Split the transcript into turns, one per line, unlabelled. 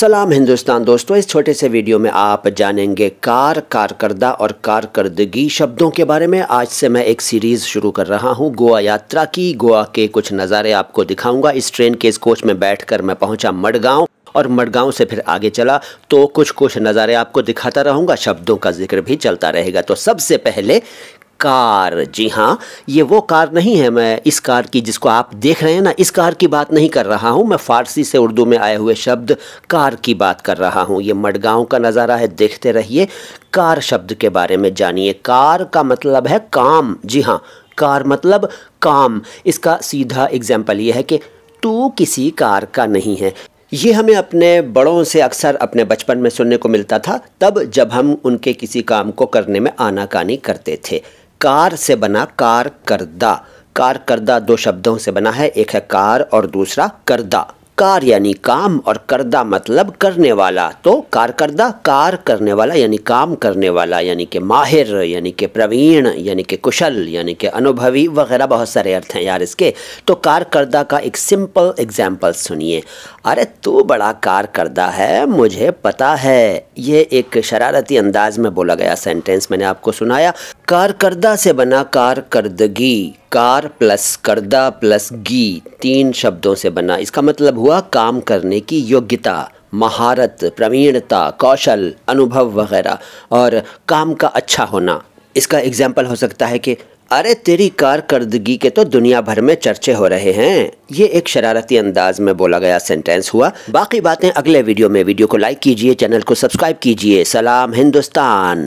सलाम हिंदुस्तान दोस्तों इस छोटे से वीडियो में आप जानेंगे कार कारकर्दा और कारकर्दगी शब्दों के बारे में आज से मैं एक सीरीज़ शुरू कर रहा हूं गोवा यात्रा की गोवा के कुछ नज़ारे आपको दिखाऊंगा इस ट्रेन के इस कोच में बैठकर मैं पहुंचा मडगांव और मडगांव से फिर आगे चला तो कुछ कुछ नज़ारे आपको दिखाता रहूँगा शब्दों का जिक्र भी चलता रहेगा तो सबसे पहले कार जी हाँ ये वो कार नहीं है मैं इस कार की जिसको आप देख रहे हैं ना इस कार की बात नहीं कर रहा हूँ मैं फ़ारसी से उर्दू में आए हुए शब्द कार की बात कर रहा हूँ ये मडगांव का नज़ारा है देखते रहिए कार शब्द के बारे में जानिए कार का मतलब है काम जी हाँ कार मतलब काम इसका सीधा एग्जाम्पल ये है कि तू किसी कार का नहीं है ये हमें अपने बड़ों से अक्सर अपने बचपन में सुनने को मिलता था तब जब हम उनके किसी काम को करने में आनाकानी करते थे कार से बना कार करदा कार करदा दो शब्दों से बना है एक है कार और दूसरा करदा कार यानी काम और करदा मतलब करने वाला तो कारकरदा कार करने वाला यानी काम करने वाला यानी कि माहिर यानी कि प्रवीण यानी कि कुशल यानी कि अनुभवी वगैरह बहुत सारे अर्थ हैं यार इसके तो कारकर्दा का एक सिंपल एग्जाम्पल सुनिए अरे तू बड़ा कारकर्दा है मुझे पता है ये एक शरारती अंदाज में बोला गया सेंटेंस मैंने आपको सुनाया कारकर्दा से बना कारकर्दगी कार प्लस करदा प्लस गी तीन शब्दों से बना इसका मतलब हुआ काम करने की योग्यता महारत प्रवीणता कौशल अनुभव वगैरह और काम का अच्छा होना इसका एग्जाम्पल हो सकता है कि अरे तेरी कारकर्दगी के तो दुनिया भर में चर्चे हो रहे हैं ये एक शरारती अंदाज में बोला गया सेंटेंस हुआ बाकी बातें अगले वीडियो में वीडियो को लाइक कीजिए चैनल को सब्सक्राइब कीजिए सलाम हिंदुस्तान